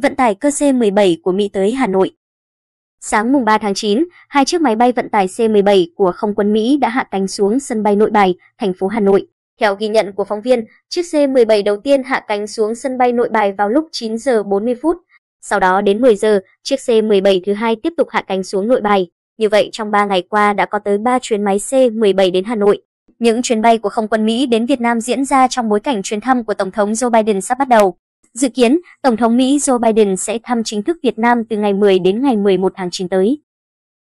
vận tải cơ C-17 của Mỹ tới Hà Nội. Sáng mùng 3 tháng 9, hai chiếc máy bay vận tải C-17 của không quân Mỹ đã hạ cánh xuống sân bay Nội Bài, thành phố Hà Nội. Theo ghi nhận của phóng viên, chiếc C-17 đầu tiên hạ cánh xuống sân bay Nội Bài vào lúc 9 giờ 40 phút. Sau đó đến 10 giờ, chiếc C-17 thứ hai tiếp tục hạ cánh xuống Nội Bài. Như vậy, trong 3 ngày qua đã có tới 3 chuyến máy C-17 đến Hà Nội. Những chuyến bay của không quân Mỹ đến Việt Nam diễn ra trong bối cảnh chuyến thăm của Tổng thống Joe Biden sắp bắt đầu. Dự kiến, Tổng thống Mỹ Joe Biden sẽ thăm chính thức Việt Nam từ ngày 10 đến ngày 11 tháng 9 tới.